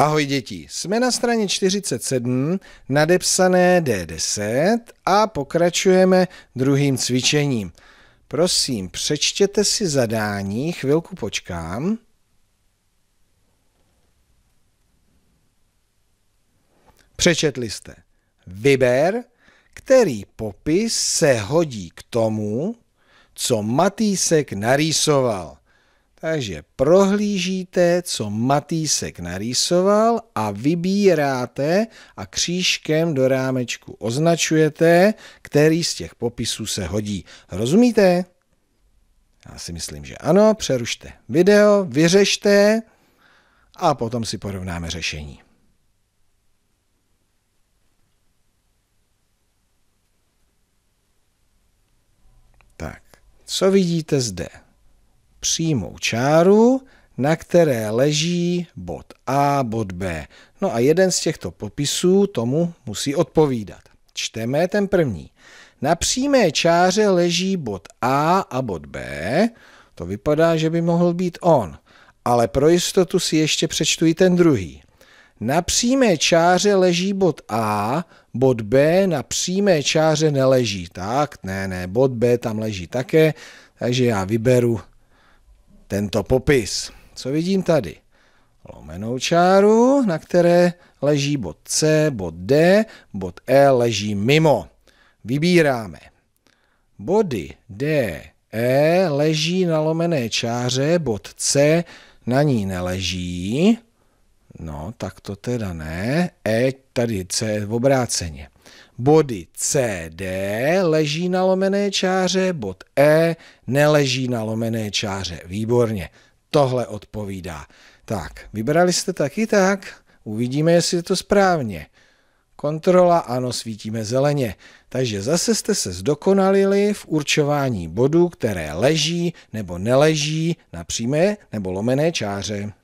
Ahoj děti, jsme na straně 47, nadepsané D10 a pokračujeme druhým cvičením. Prosím, přečtěte si zadání, chvilku počkám. Přečetli jste. Vyber, který popis se hodí k tomu, co Matýsek narýsoval. Takže prohlížíte, co Matýsek narýsoval a vybíráte a křížkem do rámečku označujete, který z těch popisů se hodí. Rozumíte? Já si myslím, že ano. Přerušte video, vyřešte a potom si porovnáme řešení. Tak, co vidíte zde? přímou čáru, na které leží bod A, bod B. No a jeden z těchto popisů tomu musí odpovídat. Čteme ten první. Na přímé čáře leží bod A a bod B. To vypadá, že by mohl být on. Ale pro jistotu si ještě přečtu i ten druhý. Na přímé čáře leží bod A, bod B na přímé čáře neleží. Tak, ne, ne, bod B tam leží také, takže já vyberu tento popis. Co vidím tady? Lomenou čáru, na které leží bod C, bod D, bod E leží mimo. Vybíráme. Body D, E leží na lomené čáře, bod C na ní neleží. No, tak to teda ne. E tady C v obráceně body C, D leží na lomené čáře, bod E neleží na lomené čáře. Výborně, tohle odpovídá. Tak, vybrali jste taky tak, uvidíme, jestli je to správně. Kontrola, ano, svítíme zeleně. Takže zase jste se zdokonalili v určování bodů, které leží nebo neleží na přímé nebo lomené čáře.